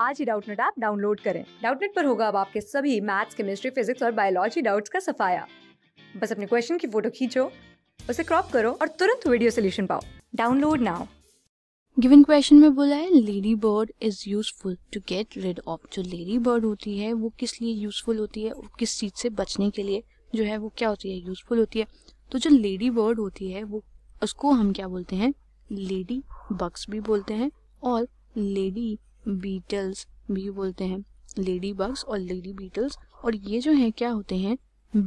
आज ही Doubtnut app download करें डाउटनेट पर होगा अब आपके सभी मैथ्स केमिस्ट्री फिजिक्स और बायोलॉजी डाउट्स का सफाया बस अपने क्वेश्चन की फोटो खींचो उसे क्रॉप करो और तुरंत वीडियो सोल्यूशन पाओ डाउनलोड नाउ गिवन क्वेश्चन में बोला है ladybird is useful to get rid of जो लेडी बर्ड होती है वो किस लिए यूजफुल होती है और किस चीज से बचने के लिए जो है वो क्या होती है यूजफुल होती है तो जो लेडी बर्ड होती है वो उसको हम क्या बोलते हैं लेडी बग्स भी बोलते हैं और लेडी बीटल्स भी बोलते हैं लेडी बग्स और लेडी बीटल्स और ये जो है क्या होते हैं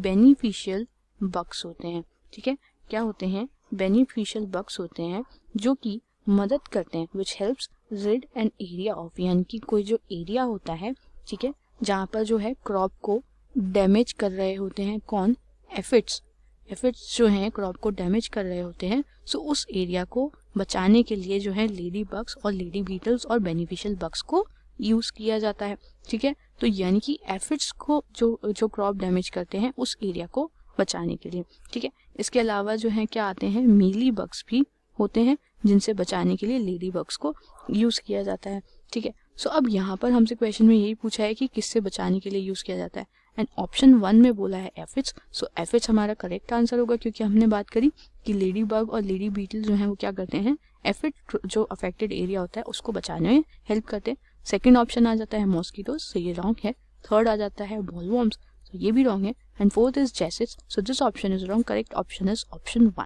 बेनिफिशियल बग्स होते हैं ठीक है क्या होते हैं बेनिफिशियल बग्स होते हैं जो कि मदद करते हैं which helps rid an area of यानी कि कोई जो एरिया होता है ठीक है जहाँ पर जो है क्रॉप को डैमेज कर रहे होते हैं कौन एफिट्स एफिड्स जो हैं क्रॉप को डैमेज कर रहे होते हैं सो उस एरिया को बचाने के लिए जो है लेडी बग्स और लेडी बीटल्स और बेनिफिशियल बग्स को यूज किया जाता है ठीक है तो यानी कि एफिड्स को जो जो क्रॉप डैमेज करते हैं उस एरिया को बचाने के लिए ठीक है इसके अलावा जो है क्या आते हैं मीली बग्स भी होते हैं जिनसे बचाने के लिए लेडी बग्स को यूज किया जाता है ठीक है सो अब यहाँ पर हमसे क्वेश्चन में यही पूछा है कि किससे बचाने के लिए यूज किया जाता है एंड ऑप्शन वन में बोला है एफ सो एफ हमारा करेक्ट आंसर होगा क्योंकि हमने बात करी कि लेडी बर्ग और लेडी बीटल जो है वो क्या करते हैं एफ जो अफेक्टेड एरिया होता है उसको बचाने में हेल्प करते हैं सेकेंड ऑप्शन आ जाता है मॉस्किटोज सो ये रॉन्ग है थर्ड आ जाता है बॉलवॉम्स तो ये भी रॉन्ग है एंड फोर्थ इज जैसे so this option is wrong correct option is option one